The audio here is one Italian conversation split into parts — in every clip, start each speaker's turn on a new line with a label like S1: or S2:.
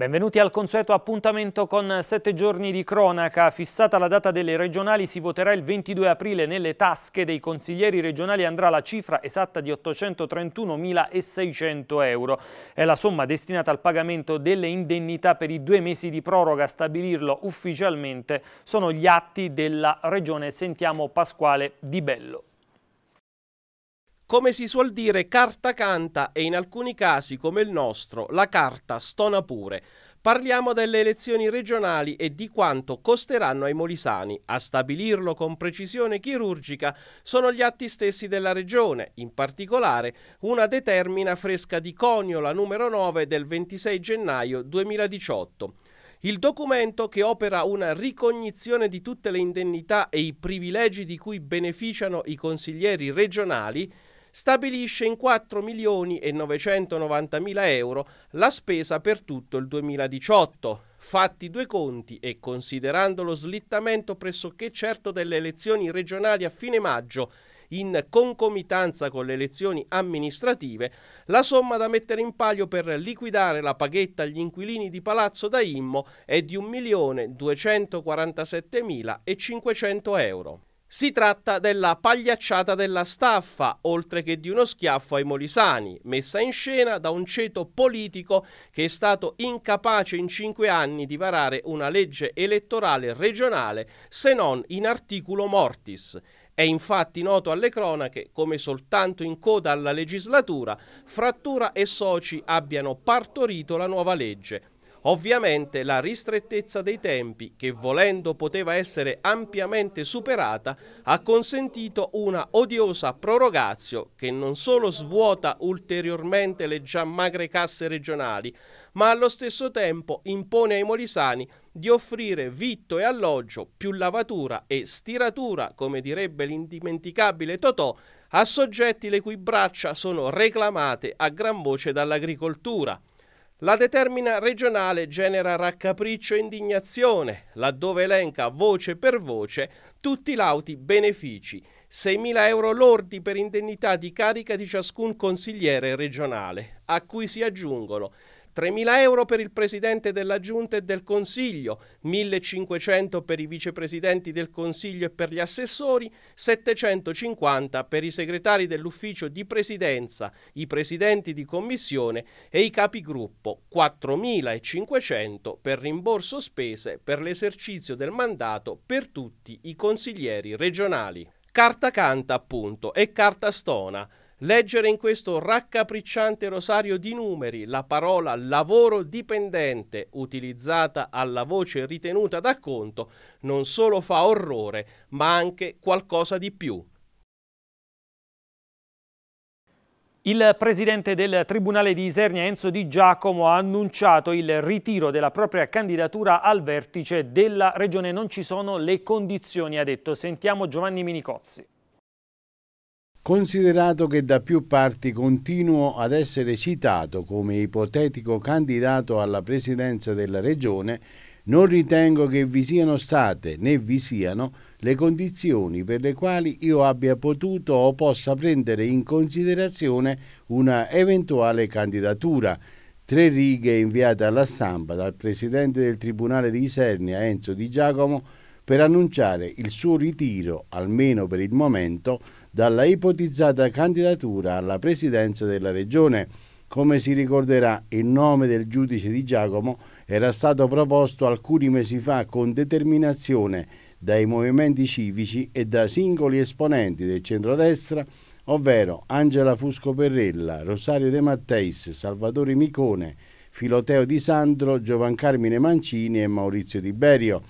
S1: Benvenuti al consueto appuntamento con sette giorni di cronaca. Fissata la data delle regionali si voterà il 22 aprile. Nelle tasche dei consiglieri regionali andrà la cifra esatta di 831.600 euro. È la somma destinata al pagamento delle indennità per i due mesi di proroga. stabilirlo ufficialmente sono gli atti della regione.
S2: Sentiamo Pasquale Di Bello. Come si suol dire, carta canta e in alcuni casi, come il nostro, la carta stona pure. Parliamo delle elezioni regionali e di quanto costeranno ai molisani. A stabilirlo con precisione chirurgica sono gli atti stessi della regione, in particolare una determina fresca di Coniola numero 9 del 26 gennaio 2018. Il documento, che opera una ricognizione di tutte le indennità e i privilegi di cui beneficiano i consiglieri regionali, stabilisce in 4 milioni e 990 mila euro la spesa per tutto il 2018. Fatti due conti e considerando lo slittamento pressoché certo delle elezioni regionali a fine maggio, in concomitanza con le elezioni amministrative, la somma da mettere in palio per liquidare la paghetta agli inquilini di Palazzo da Immo è di 1.247.500 euro. Si tratta della pagliacciata della staffa, oltre che di uno schiaffo ai molisani, messa in scena da un ceto politico che è stato incapace in cinque anni di varare una legge elettorale regionale se non in articolo mortis. È infatti noto alle cronache come soltanto in coda alla legislatura Frattura e Soci abbiano partorito la nuova legge, Ovviamente la ristrettezza dei tempi, che volendo poteva essere ampiamente superata, ha consentito una odiosa prorogazio che non solo svuota ulteriormente le già magre casse regionali, ma allo stesso tempo impone ai molisani di offrire vitto e alloggio, più lavatura e stiratura, come direbbe l'indimenticabile Totò, a soggetti le cui braccia sono reclamate a gran voce dall'agricoltura. La determina regionale genera raccapriccio e indignazione, laddove elenca voce per voce tutti i lauti benefici, 6.000 euro lordi per indennità di carica di ciascun consigliere regionale, a cui si aggiungono 3.000 euro per il Presidente della Giunta e del Consiglio, 1.500 per i vicepresidenti del Consiglio e per gli assessori, 750 per i segretari dell'ufficio di Presidenza, i presidenti di Commissione e i capigruppo, 4.500 per rimborso spese per l'esercizio del mandato per tutti i consiglieri regionali. Carta canta appunto e carta stona. Leggere in questo raccapricciante rosario di numeri la parola lavoro dipendente utilizzata alla voce ritenuta da conto non solo fa orrore, ma anche qualcosa di più. Il
S1: presidente del Tribunale di Isernia Enzo Di Giacomo ha annunciato il ritiro della propria candidatura al vertice della Regione. Non ci sono le condizioni, ha detto. Sentiamo Giovanni Minicozzi.
S3: Considerato che da più parti continuo ad essere citato come ipotetico candidato alla presidenza della Regione, non ritengo che vi siano state né vi siano le condizioni per le quali io abbia potuto o possa prendere in considerazione una eventuale candidatura. Tre righe inviate alla stampa dal presidente del Tribunale di Isernia, Enzo Di Giacomo, per annunciare il suo ritiro, almeno per il momento, dalla ipotizzata candidatura alla presidenza della Regione. Come si ricorderà, il nome del giudice di Giacomo era stato proposto alcuni mesi fa con determinazione dai movimenti civici e da singoli esponenti del centrodestra, ovvero Angela Fusco Perrella, Rosario De Matteis, Salvatore Micone, Filoteo Di Sandro, Giovan Carmine Mancini e Maurizio Tiberio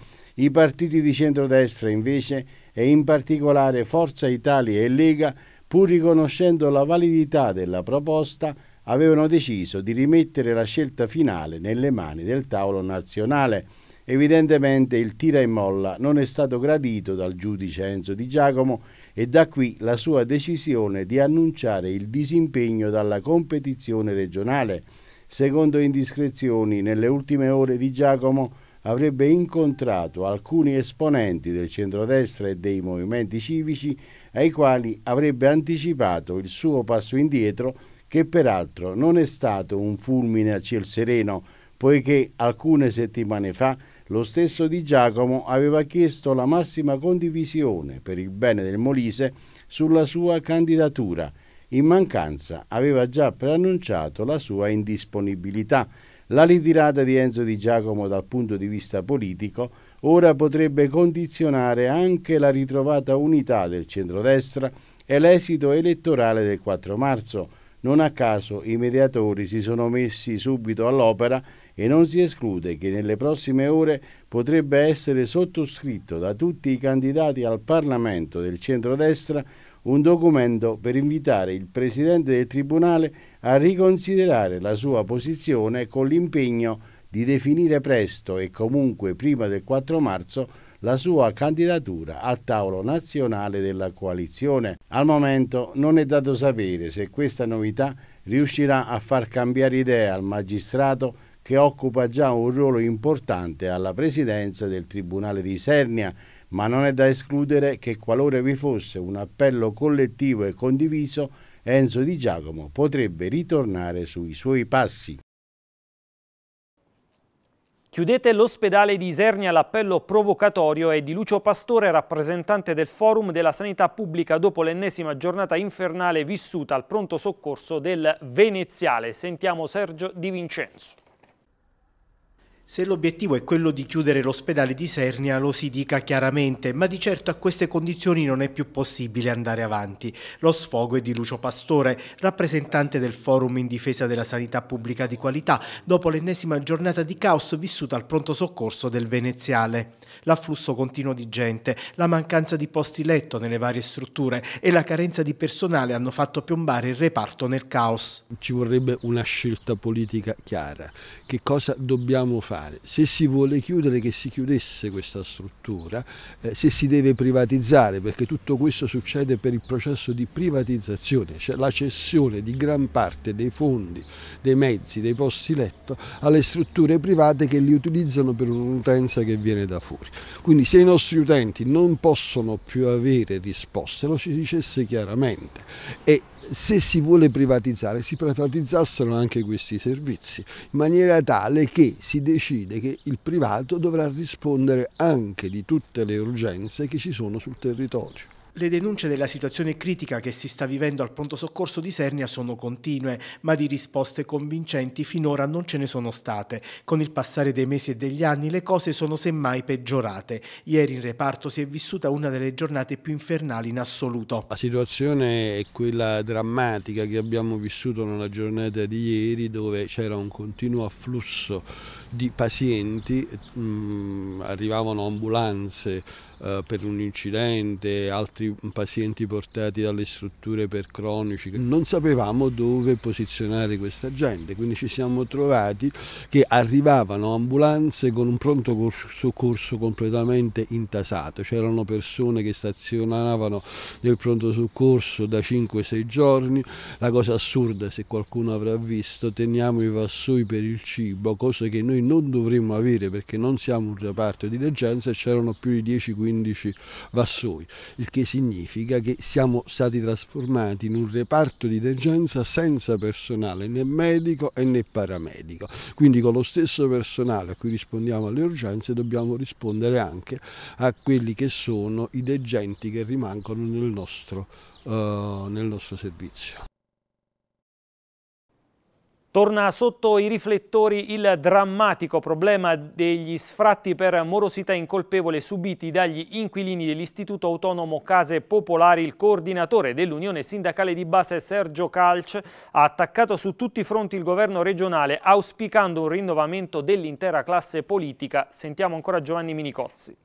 S3: i partiti di centrodestra invece e in particolare Forza Italia e Lega, pur riconoscendo la validità della proposta, avevano deciso di rimettere la scelta finale nelle mani del tavolo nazionale. Evidentemente il tira e molla non è stato gradito dal giudice Enzo Di Giacomo e da qui la sua decisione di annunciare il disimpegno dalla competizione regionale. Secondo indiscrezioni, nelle ultime ore Di Giacomo avrebbe incontrato alcuni esponenti del centrodestra e dei movimenti civici ai quali avrebbe anticipato il suo passo indietro che peraltro non è stato un fulmine a ciel sereno poiché alcune settimane fa lo stesso Di Giacomo aveva chiesto la massima condivisione per il bene del Molise sulla sua candidatura. In mancanza aveva già preannunciato la sua indisponibilità la ritirata di Enzo Di Giacomo dal punto di vista politico ora potrebbe condizionare anche la ritrovata unità del centrodestra e l'esito elettorale del 4 marzo. Non a caso i mediatori si sono messi subito all'opera e non si esclude che nelle prossime ore potrebbe essere sottoscritto da tutti i candidati al Parlamento del centrodestra un documento per invitare il Presidente del Tribunale a riconsiderare la sua posizione con l'impegno di definire presto e comunque prima del 4 marzo la sua candidatura al tavolo nazionale della coalizione. Al momento non è dato sapere se questa novità riuscirà a far cambiare idea al magistrato che occupa già un ruolo importante alla presidenza del Tribunale di Isernia, ma non è da escludere che qualora vi fosse un appello collettivo e condiviso, Enzo Di Giacomo potrebbe ritornare sui suoi passi.
S1: Chiudete l'ospedale di Isernia l'appello provocatorio è di Lucio Pastore, rappresentante del Forum della Sanità Pubblica dopo l'ennesima giornata infernale vissuta al pronto soccorso del Veneziale. Sentiamo Sergio Di Vincenzo.
S3: Se
S4: l'obiettivo è quello di chiudere l'ospedale di Sernia lo si dica chiaramente, ma di certo a queste condizioni non è più possibile andare avanti. Lo sfogo è di Lucio Pastore, rappresentante del Forum in difesa della sanità pubblica di qualità, dopo l'ennesima giornata di caos vissuta al pronto soccorso del Veneziale l'afflusso continuo di gente, la mancanza di posti
S5: letto nelle varie strutture e la carenza di personale hanno fatto piombare il reparto nel caos. Ci vorrebbe una scelta politica chiara. Che cosa dobbiamo fare? Se si vuole chiudere, che si chiudesse questa struttura, eh, se si deve privatizzare, perché tutto questo succede per il processo di privatizzazione, cioè la cessione di gran parte dei fondi, dei mezzi, dei posti letto alle strutture private che li utilizzano per un'utenza che viene da fuori sicuri. Quindi se i nostri utenti non possono più avere risposte, lo ci dicesse chiaramente e se si vuole privatizzare, si privatizzassero anche questi servizi, in maniera tale che si decide che il privato dovrà rispondere anche di tutte le urgenze che ci sono sul territorio.
S4: Le denunce della situazione critica che si sta vivendo al pronto soccorso di Sernia sono continue, ma di risposte convincenti finora non ce ne sono state. Con il passare dei mesi e degli anni le cose sono semmai peggiorate. Ieri in reparto si è vissuta una delle giornate più
S5: infernali in assoluto. La situazione è quella drammatica che abbiamo vissuto nella giornata di ieri dove c'era un continuo afflusso di pazienti, mm, arrivavano ambulanze eh, per un incidente, altri altri pazienti portati dalle strutture per cronici. Non sapevamo dove posizionare questa gente, quindi ci siamo trovati che arrivavano ambulanze con un pronto soccorso completamente intasato. C'erano persone che stazionavano nel pronto soccorso da 5-6 giorni. La cosa assurda, se qualcuno avrà visto, teniamo i vassoi per il cibo, cosa che noi non dovremmo avere perché non siamo un reparto di degenza e c'erano più di 10-15 vassoi, il che significa che siamo stati trasformati in un reparto di degenza senza personale né medico e né paramedico. Quindi con lo stesso personale a cui rispondiamo alle urgenze dobbiamo rispondere anche a quelli che sono i degenti che rimangono nel nostro, eh, nel nostro servizio.
S1: Torna sotto i riflettori il drammatico problema degli sfratti per morosità incolpevole subiti dagli inquilini dell'Istituto Autonomo Case Popolari. Il coordinatore dell'Unione Sindacale di Base Sergio Calc ha attaccato su tutti i fronti il governo regionale auspicando un rinnovamento dell'intera classe politica. Sentiamo ancora Giovanni Minicozzi.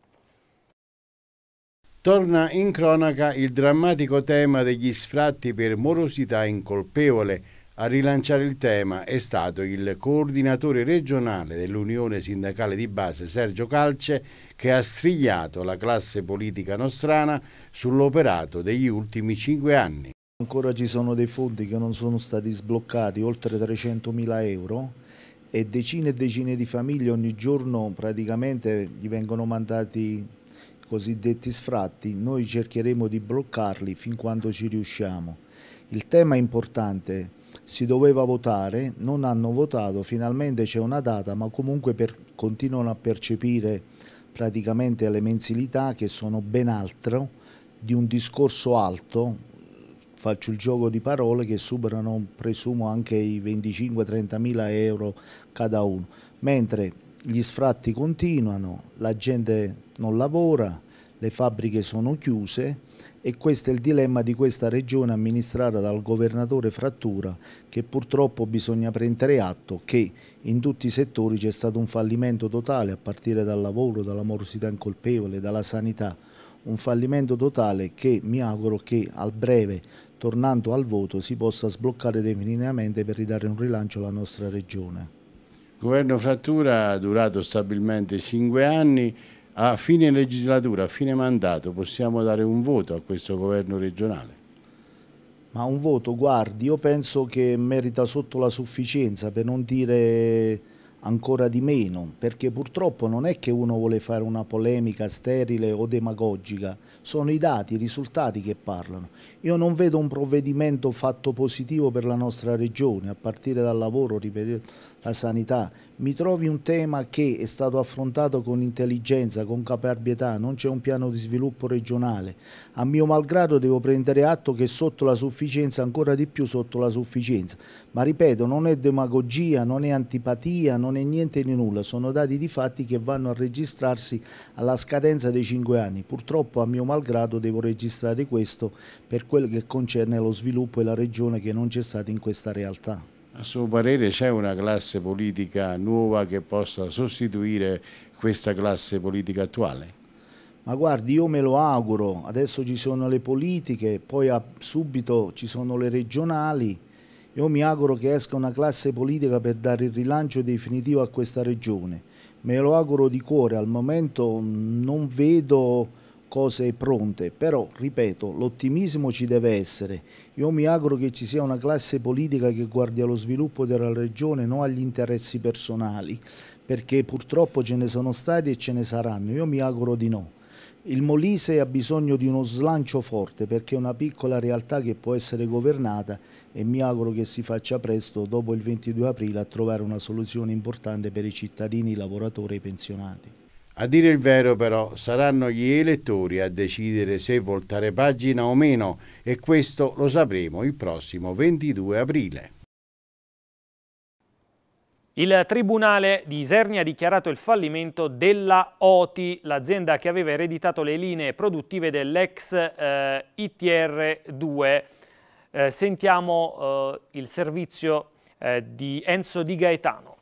S3: Torna in cronaca il drammatico tema degli sfratti per morosità incolpevole a rilanciare il tema è stato il coordinatore regionale dell'Unione Sindacale di Base Sergio Calce che ha strigliato la classe politica nostrana
S6: sull'operato degli ultimi cinque anni. Ancora ci sono dei fondi che non sono stati sbloccati, oltre 300 mila euro e decine e decine di famiglie ogni giorno praticamente gli vengono mandati cosiddetti sfratti. Noi cercheremo di bloccarli fin quando ci riusciamo. Il tema importante si doveva votare, non hanno votato, finalmente c'è una data, ma comunque per, continuano a percepire praticamente le mensilità che sono ben altro di un discorso alto, faccio il gioco di parole, che superano presumo anche i 25-30 mila euro cada uno, mentre gli sfratti continuano, la gente non lavora, le fabbriche sono chiuse e questo è il dilemma di questa regione amministrata dal governatore Frattura che purtroppo bisogna prendere atto che in tutti i settori c'è stato un fallimento totale a partire dal lavoro, dalla morosità incolpevole, dalla sanità, un fallimento totale che mi auguro che al breve tornando al voto si possa sbloccare definitivamente per ridare un rilancio alla nostra regione.
S3: Governo Frattura durato stabilmente 5 anni, a fine legislatura, a fine mandato, possiamo dare un voto a questo governo regionale?
S6: Ma un voto, guardi, io penso che merita sotto la sufficienza, per non dire ancora di meno, perché purtroppo non è che uno vuole fare una polemica sterile o demagogica, sono i dati, i risultati che parlano. Io non vedo un provvedimento fatto positivo per la nostra regione, a partire dal lavoro, ripeto, la sanità, mi trovi un tema che è stato affrontato con intelligenza, con caparbietà, non c'è un piano di sviluppo regionale. A mio malgrado devo prendere atto che sotto la sufficienza, ancora di più sotto la sufficienza. Ma ripeto, non è demagogia, non è antipatia, non è niente di nulla, sono dati di fatti che vanno a registrarsi alla scadenza dei cinque anni. Purtroppo a mio malgrado devo registrare questo per quel che concerne lo sviluppo e la regione che non c'è stata in questa realtà.
S3: A suo parere c'è una classe politica nuova che possa sostituire questa classe politica attuale?
S6: Ma guardi, io me lo auguro, adesso ci sono le politiche, poi subito ci sono le regionali, io mi auguro che esca una classe politica per dare il rilancio definitivo a questa regione. Me lo auguro di cuore, al momento mm, non vedo cose pronte, però ripeto, l'ottimismo ci deve essere. Io mi auguro che ci sia una classe politica che guardi allo sviluppo della regione, non agli interessi personali, perché purtroppo ce ne sono stati e ce ne saranno. Io mi auguro di no. Il Molise ha bisogno di uno slancio forte perché è una piccola realtà che può essere governata e mi auguro che si faccia presto, dopo il 22 aprile, a trovare una soluzione importante per i cittadini, i lavoratori e i pensionati.
S3: A dire il vero però saranno gli elettori a decidere se voltare pagina o meno e questo lo sapremo il prossimo 22 aprile.
S1: Il Tribunale di Isernia ha dichiarato il fallimento della OTI, l'azienda che aveva ereditato le linee produttive dell'ex eh, ITR2. Eh, sentiamo eh, il servizio
S4: eh, di Enzo Di Gaetano.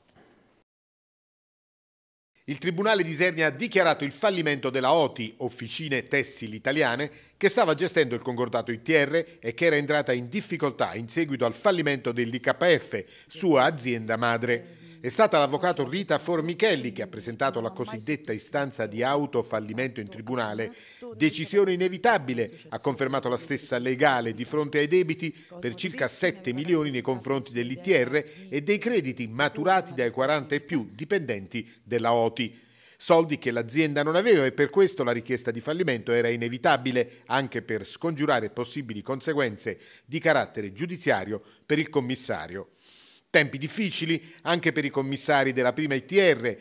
S4: Il Tribunale di Isernia ha dichiarato il fallimento della OTI, Officine Tessili Italiane, che stava gestendo il concordato ITR e che era entrata in difficoltà in seguito al fallimento dell'IKF, sua azienda madre. È stata l'avvocato Rita Formichelli che ha presentato la cosiddetta istanza di autofallimento in tribunale, decisione inevitabile, ha confermato la stessa legale di fronte ai debiti per circa 7 milioni nei confronti dell'ITR e dei crediti maturati dai 40 e più dipendenti della OTI soldi che l'azienda non aveva e per questo la richiesta di fallimento era inevitabile anche per scongiurare possibili conseguenze di carattere giudiziario per il commissario. Tempi difficili anche per i commissari della prima ITR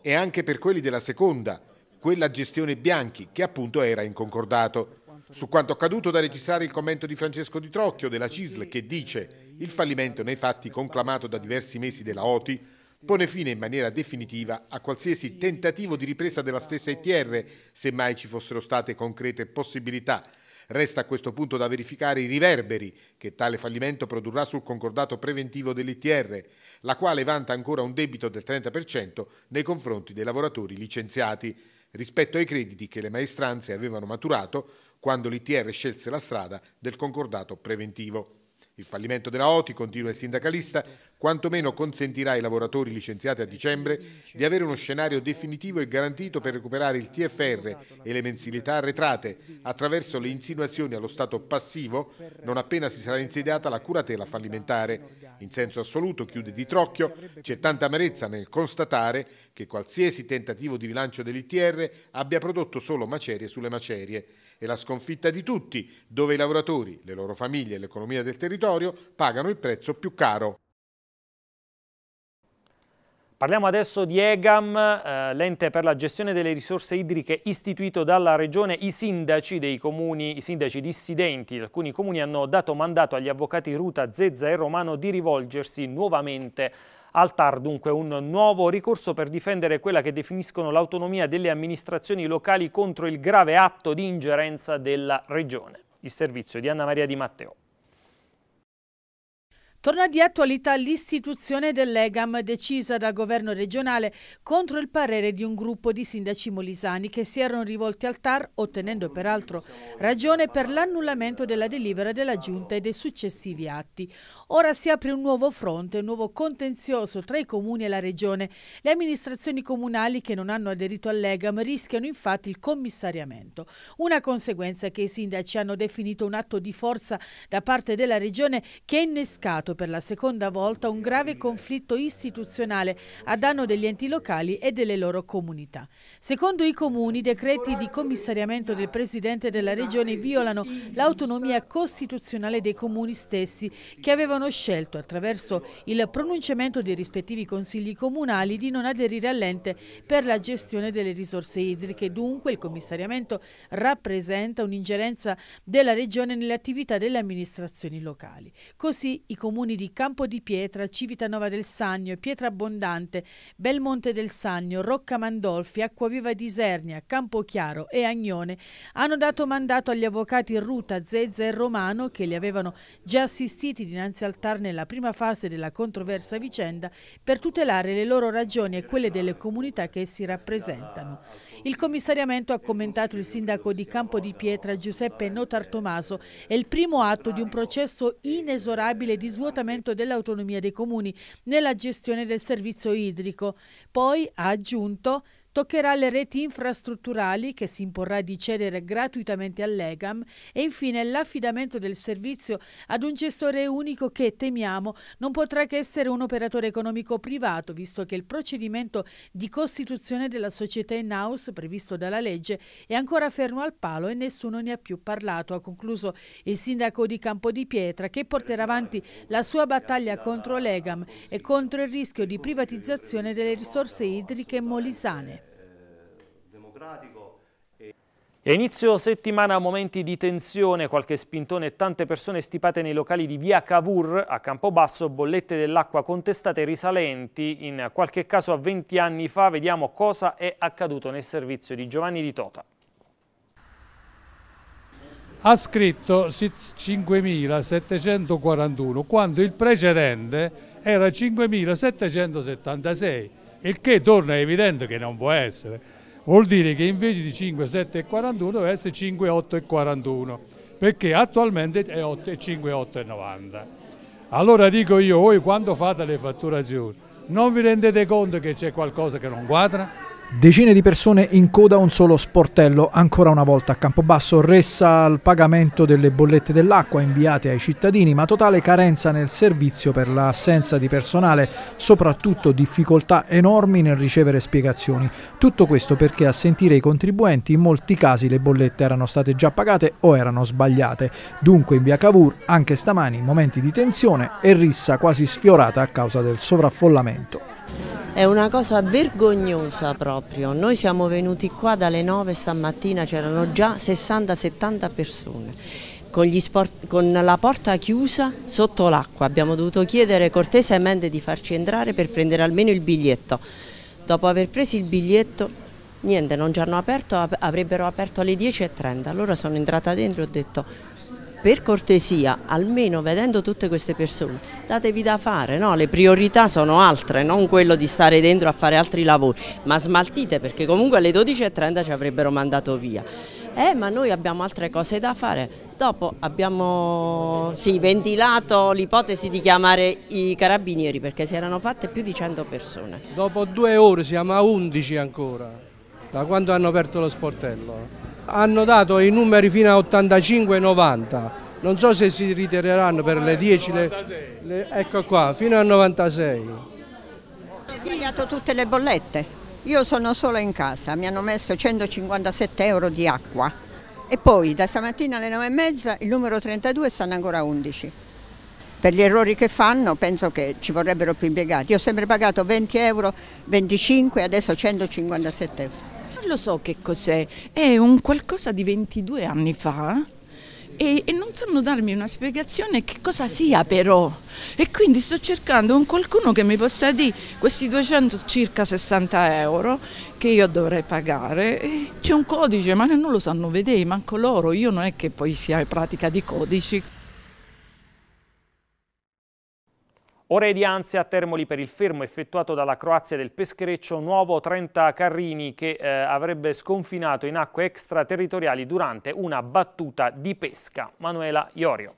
S4: e anche per quelli della seconda, quella gestione Bianchi, che appunto era in concordato. Su quanto accaduto da registrare il commento di Francesco Di Trocchio della CISL che dice il fallimento nei fatti conclamato da diversi mesi della OTI pone fine in maniera definitiva a qualsiasi tentativo di ripresa della stessa ITR, mai ci fossero state concrete possibilità Resta a questo punto da verificare i riverberi che tale fallimento produrrà sul concordato preventivo dell'ITR, la quale vanta ancora un debito del 30% nei confronti dei lavoratori licenziati rispetto ai crediti che le maestranze avevano maturato quando l'ITR scelse la strada del concordato preventivo. Il fallimento della OTI, continua il sindacalista, quantomeno consentirà ai lavoratori licenziati a dicembre di avere uno scenario definitivo e garantito per recuperare il TFR e le mensilità arretrate attraverso le insinuazioni allo stato passivo non appena si sarà insediata la curatela fallimentare. In senso assoluto, chiude di trocchio, c'è tanta amarezza nel constatare che qualsiasi tentativo di rilancio dell'ITR abbia prodotto solo macerie sulle macerie e la sconfitta di tutti, dove i lavoratori, le loro famiglie e l'economia del territorio pagano il prezzo più caro. Parliamo adesso di EGAM, eh, l'ente
S1: per la gestione delle risorse idriche istituito dalla Regione. I sindaci, dei comuni, i sindaci dissidenti di alcuni comuni hanno dato mandato agli avvocati Ruta, Zezza e Romano di rivolgersi nuovamente al TAR dunque un nuovo ricorso per difendere quella che definiscono l'autonomia delle amministrazioni locali contro il grave atto di ingerenza della Regione. Il servizio di Anna Maria Di Matteo.
S7: Torna di attualità l'istituzione dell'EGAM decisa dal governo regionale contro il parere di un gruppo di sindaci molisani che si erano rivolti al TAR ottenendo peraltro ragione per l'annullamento della delibera della Giunta e dei successivi atti. Ora si apre un nuovo fronte, un nuovo contenzioso tra i comuni e la regione. Le amministrazioni comunali che non hanno aderito all'EGAM rischiano infatti il commissariamento. Una conseguenza che i sindaci hanno definito un atto di forza da parte della regione che è innescato per la seconda volta un grave conflitto istituzionale a danno degli enti locali e delle loro comunità. Secondo i comuni, i decreti di commissariamento del Presidente della Regione violano l'autonomia costituzionale dei comuni stessi che avevano scelto attraverso il pronunciamento dei rispettivi consigli comunali di non aderire all'ente per la gestione delle risorse idriche. Dunque il commissariamento rappresenta un'ingerenza della Regione nelle attività delle amministrazioni locali. Così i comuni comuni di Campo di Pietra, Civitanova del Sannio, Pietra Abbondante, Belmonte del Sannio, Rocca Mandolfi, Acquaviva di Isernia, Campochiaro e Agnone hanno dato mandato agli avvocati Ruta, Zezza e Romano, che li avevano già assistiti dinanzi al TAR nella prima fase della controversa vicenda, per tutelare le loro ragioni e quelle delle comunità che essi rappresentano. Il commissariamento, ha commentato il sindaco di Campo di Pietra Giuseppe Notartomaso, è il primo atto di un processo inesorabile di svuotamento svuotamento dell'autonomia dei comuni nella gestione del servizio idrico. Poi, ha aggiunto, toccherà le reti infrastrutturali che si imporrà di cedere gratuitamente all'EGAM e infine l'affidamento del servizio ad un gestore unico che, temiamo, non potrà che essere un operatore economico privato, visto che il procedimento di costituzione della società in house previsto dalla legge è ancora fermo al palo e nessuno ne ha più parlato, ha concluso il sindaco di Campo di Pietra che porterà avanti la sua battaglia contro l'EGAM e contro il rischio di privatizzazione delle risorse idriche molisane
S1: democratico. E... inizio settimana momenti di tensione, qualche spintone e tante persone stipate nei locali di via Cavour a Campobasso, bollette dell'acqua contestate risalenti in qualche caso a 20 anni fa. Vediamo cosa è accaduto nel servizio di Giovanni di Tota
S5: ha scritto 5.741 quando il precedente era 5.776, il che torna evidente che non può essere. Vuol dire che invece di 5,7,41 deve essere 5,8,41 perché attualmente è 5,8,90. Allora dico io, voi quando fate le fatturazioni non vi rendete conto che c'è qualcosa che non quadra? Decine
S2: di persone in coda a un solo sportello, ancora una volta a Campobasso, ressa al pagamento delle bollette dell'acqua inviate ai cittadini, ma totale carenza nel servizio per l'assenza di personale, soprattutto difficoltà enormi nel ricevere spiegazioni. Tutto questo perché a sentire i contribuenti in molti casi le bollette erano state già pagate o erano sbagliate. Dunque in via Cavour anche stamani momenti di tensione e rissa quasi sfiorata a causa del sovraffollamento.
S8: È una cosa vergognosa proprio. Noi siamo venuti qua dalle 9 stamattina, c'erano già 60-70 persone. Con, sport, con, la porta chiusa sotto l'acqua. Abbiamo dovuto chiedere cortesemente di farci entrare per prendere almeno il biglietto. Dopo aver preso il biglietto, niente, non ci hanno aperto, avrebbero aperto alle 10.30. Allora sono entrata dentro e ho detto per cortesia, almeno vedendo tutte queste persone, datevi da fare, no? le priorità sono altre, non quello di stare dentro a fare altri lavori, ma smaltite perché comunque alle 12.30 ci avrebbero mandato via. Eh, ma noi abbiamo altre cose da fare. Dopo abbiamo sì, ventilato l'ipotesi di chiamare i carabinieri perché si erano fatte più di 100 persone.
S2: Dopo due ore siamo a 11 ancora, da quando hanno aperto lo sportello hanno dato i numeri fino a 85-90, non so se si ritireranno per le 10,
S8: le, le,
S2: ecco qua, fino a 96. Ho
S8: sbagliato tutte le bollette, io sono sola in casa, mi hanno messo 157 euro di acqua e poi da stamattina alle 9 e mezza il numero 32 stanno ancora a 11. Per gli errori che fanno penso che ci vorrebbero più impiegati. Io ho sempre pagato 20 euro, 25 e adesso 157 euro lo so che cos'è, è un qualcosa di 22 anni fa
S7: e, e, non sanno darmi una spiegazione che cosa sia però e quindi sto cercando un qualcuno che mi possa dire questi 200 circa 60 euro che io dovrei pagare c'è un codice ma non lo sanno vedere manco loro io non è che poi sia
S8: pratica di codici
S7: Ore
S1: di ansia a Termoli per il fermo effettuato dalla Croazia del peschereccio Nuovo 30 Carrini che eh, avrebbe sconfinato in acque extraterritoriali durante una battuta di pesca. Manuela Iorio.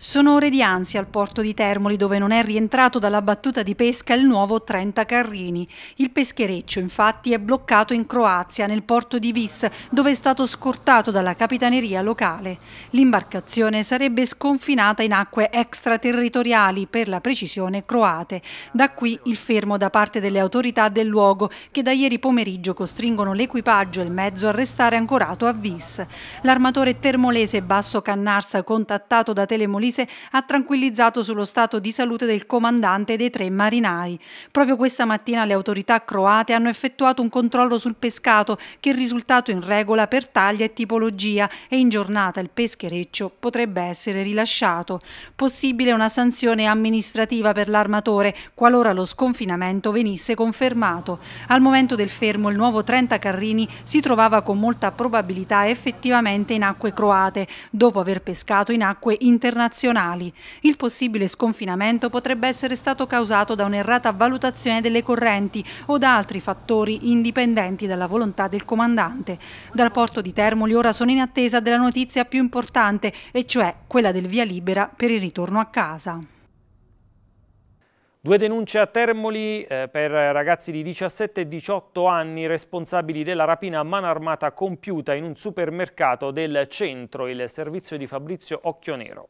S9: Sono ore di ansia al porto di Termoli dove non è rientrato dalla battuta di pesca il nuovo 30 Carrini. Il peschereccio infatti è bloccato in Croazia nel porto di Vis dove è stato scortato dalla capitaneria locale. L'imbarcazione sarebbe sconfinata in acque extraterritoriali per la precisione croate. Da qui il fermo da parte delle autorità del luogo che da ieri pomeriggio costringono l'equipaggio e il mezzo a restare ancorato a Vis. L'armatore termolese Basso Cannarsa contattato da Telemolino Molise ha tranquillizzato sullo stato di salute del comandante e dei tre marinai. Proprio questa mattina le autorità croate hanno effettuato un controllo sul pescato che è risultato in regola per taglia e tipologia e in giornata il peschereccio potrebbe essere rilasciato. Possibile una sanzione amministrativa per l'armatore qualora lo sconfinamento venisse confermato. Al momento del fermo il nuovo 30 Carrini si trovava con molta probabilità effettivamente in acque croate dopo aver pescato in acque internazionali nazionali. Il possibile sconfinamento potrebbe essere stato causato da un'errata valutazione delle correnti o da altri fattori indipendenti dalla volontà del comandante. Dal porto di Termoli ora sono in attesa della notizia più importante, e cioè quella del via libera per il ritorno a casa.
S1: Due denunce a Termoli eh, per ragazzi di 17 e 18 anni responsabili della rapina a mano armata compiuta in un supermercato del centro, il servizio di Fabrizio Occhionero.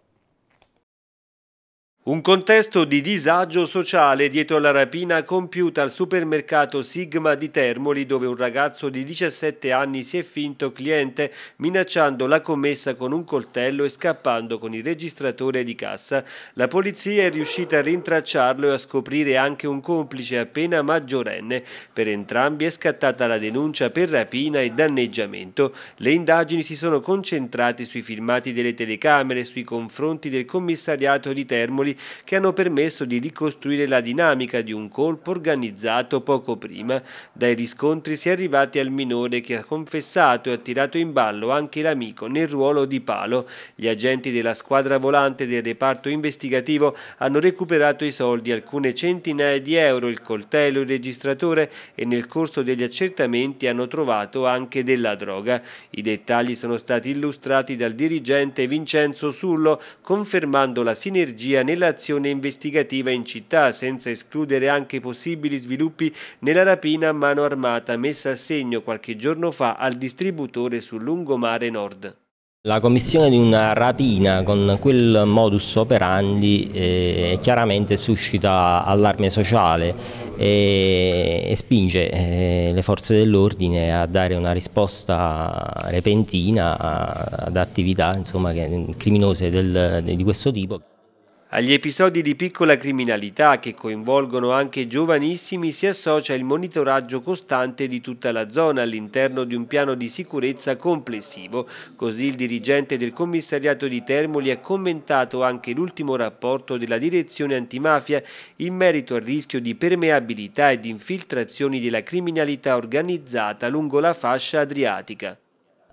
S10: Un contesto di disagio sociale dietro la rapina compiuta al supermercato Sigma di Termoli dove un ragazzo di 17 anni si è finto cliente minacciando la commessa con un coltello e scappando con il registratore di cassa. La polizia è riuscita a rintracciarlo e a scoprire anche un complice appena maggiorenne. Per entrambi è scattata la denuncia per rapina e danneggiamento. Le indagini si sono concentrate sui filmati delle telecamere e sui confronti del commissariato di Termoli articoli che hanno permesso di ricostruire la dinamica di un colpo organizzato poco prima. Dai riscontri si è arrivati al minore che ha confessato e ha tirato in ballo anche l'amico nel ruolo di palo. Gli agenti della squadra volante del reparto investigativo hanno recuperato i soldi, alcune centinaia di euro, il coltello, il registratore e nel corso degli accertamenti hanno trovato anche della droga. I dettagli sono stati illustrati dal dirigente Vincenzo Sullo, confermando la sinergia nella l'azione investigativa in città, senza escludere anche possibili sviluppi nella rapina a mano armata messa a segno qualche giorno fa al distributore sul lungomare nord.
S11: La commissione di una rapina con quel modus operandi eh, chiaramente suscita allarme sociale e, eh, e spinge eh, le forze dell'ordine a dare una risposta repentina ad attività insomma, criminose del, di questo tipo.
S10: Agli episodi di piccola criminalità che coinvolgono anche giovanissimi si associa il monitoraggio costante di tutta la zona all'interno di un piano di sicurezza complessivo. Così il dirigente del commissariato di Termoli ha commentato anche l'ultimo rapporto della direzione antimafia in merito al rischio di permeabilità e di infiltrazioni della criminalità organizzata lungo la fascia adriatica.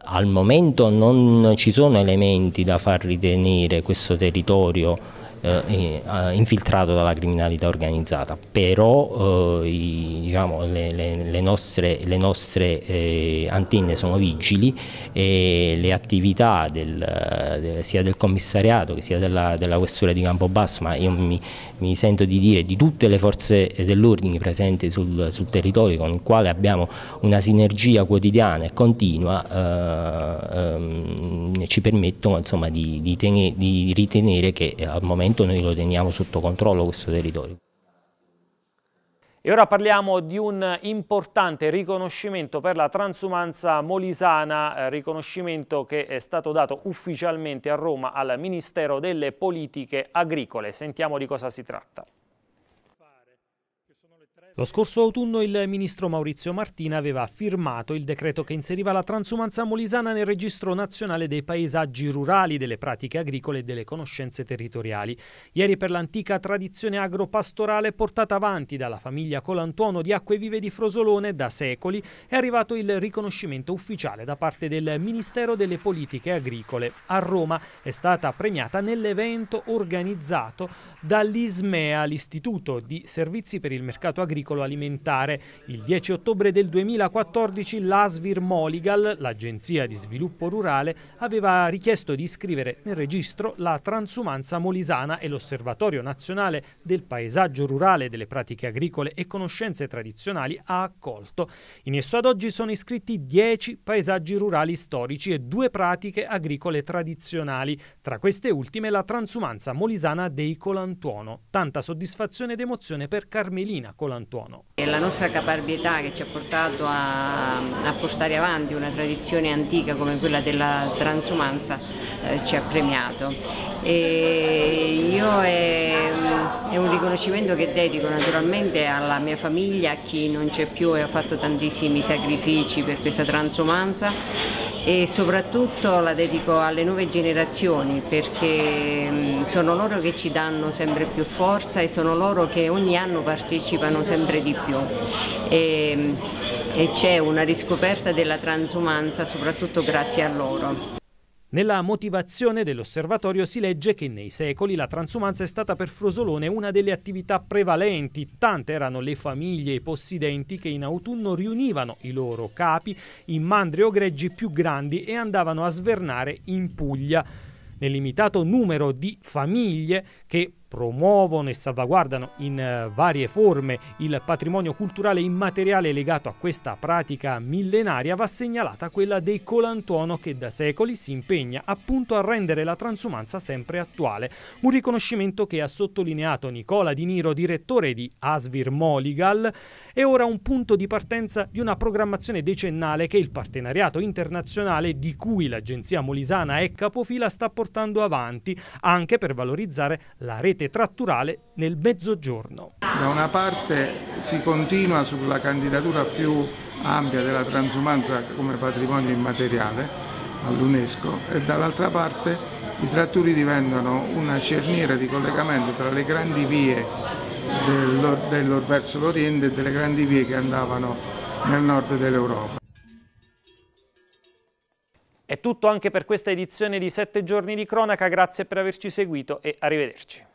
S11: Al momento non ci sono elementi da far ritenere questo territorio eh, eh, eh, infiltrato dalla criminalità organizzata, però eh, i, diciamo, le, le, le, nostre, le nostre eh, antenne sono vigili e le attività del, de, eh, sia del commissariato che sia della, della questura di Campobasso, ma io mi, mi, sento di dire di tutte le forze dell'ordine presenti sul, sul, territorio con il quale abbiamo una sinergia quotidiana e continua, ehm, ci permettono insomma, di, di, tenere, di ritenere che al momento punto noi lo teniamo sotto controllo questo territorio.
S1: E ora parliamo di un importante riconoscimento per la transumanza molisana, eh, riconoscimento che è stato dato ufficialmente a Roma al Ministero delle Politiche Agricole. Sentiamo di cosa si tratta. Lo scorso autunno il ministro Maurizio Martina aveva firmato il decreto che inseriva la transumanza molisana nel registro nazionale dei paesaggi rurali, delle pratiche agricole e delle conoscenze territoriali. Ieri per l'antica tradizione agropastorale portata avanti dalla famiglia Colantuono di Acque Vive di Frosolone da secoli è arrivato il riconoscimento ufficiale da parte del Ministero delle Politiche Agricole. A Roma è stata premiata nell'evento organizzato dall'ISMEA, l'Istituto di Servizi per il Mercato Agricolo agricolo alimentare. Il 10 ottobre del 2014 l'ASVIR Moligal, l'agenzia di sviluppo rurale, aveva richiesto di iscrivere nel registro la transumanza molisana e l'Osservatorio nazionale del paesaggio rurale delle pratiche agricole e conoscenze tradizionali ha accolto. In esso ad oggi sono iscritti 10 paesaggi rurali storici e due pratiche agricole tradizionali, tra queste ultime la transumanza molisana dei Colantuono. Tanta soddisfazione ed emozione per Carmelina Colantuono tuono.
S8: È la nostra caparbietà che ci ha portato a, a portare avanti una tradizione antica come quella della transumanza eh, ci ha premiato. E io è, è, un riconoscimento che dedico naturalmente alla mia famiglia, a chi non c'è più e ha fatto tantissimi sacrifici per questa transumanza e soprattutto la dedico alle nuove generazioni perché mm, sono loro che ci danno sempre più forza e sono loro che ogni anno partecipano sempre sempre di più. E, e c'è una riscoperta della transumanza soprattutto grazie a loro.
S1: Nella motivazione dell'osservatorio si legge che nei secoli la transumanza è stata per Frosolone una delle attività prevalenti, tante erano le famiglie e i possidenti che in autunno riunivano i loro capi in mandri o greggi più grandi e andavano a svernare in Puglia. Nel limitato numero di famiglie che promuovono e salvaguardano in eh, varie forme il patrimonio culturale immateriale legato a questa pratica millenaria, va segnalata quella dei Colantuono che da secoli si impegna appunto a rendere la transumanza sempre attuale. Un riconoscimento che ha sottolineato Nicola Di Niro, direttore di Asvir Moligal, è ora un punto di partenza di una programmazione decennale che il partenariato internazionale di cui l'agenzia molisana è capofila sta portando avanti, anche per valorizzare la rete parte tratturale nel mezzogiorno.
S4: Da una parte si continua sulla candidatura più ampia della transumanza come patrimonio immateriale all'UNESCO e dall'altra parte i tratturi diventano una cerniera di collegamento tra le grandi vie del, del, verso l'Oriente e delle grandi vie che andavano nel nord dell'Europa. È tutto anche per questa
S1: edizione di 7 giorni di cronaca, grazie per averci seguito e arrivederci.